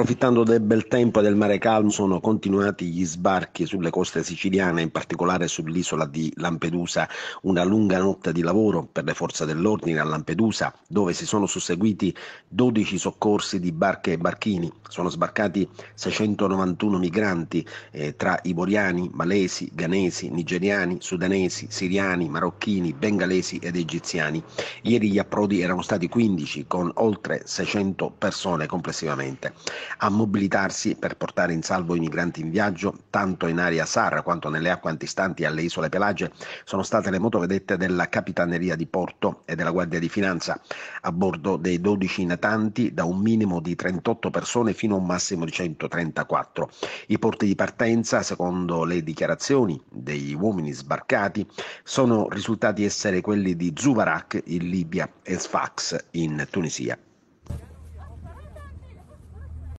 Approfittando del bel tempo e del mare calmo sono continuati gli sbarchi sulle coste siciliane, in particolare sull'isola di Lampedusa, una lunga notte di lavoro per le forze dell'ordine a Lampedusa, dove si sono susseguiti 12 soccorsi di barche e barchini. Sono sbarcati 691 migranti eh, tra iboriani, malesi, ghanesi, nigeriani, sudanesi, siriani, marocchini, bengalesi ed egiziani. Ieri gli approdi erano stati 15 con oltre 600 persone complessivamente a mobilitarsi per portare in salvo i migranti in viaggio tanto in area SAR quanto nelle acque antistanti alle isole Pelagie sono state le motovedette della Capitaneria di Porto e della Guardia di Finanza, a bordo dei 12 natanti da un minimo di 38 persone fino a un massimo di 134. I porti di partenza, secondo le dichiarazioni degli uomini sbarcati, sono risultati essere quelli di Zubarak in Libia e Sfax in Tunisia.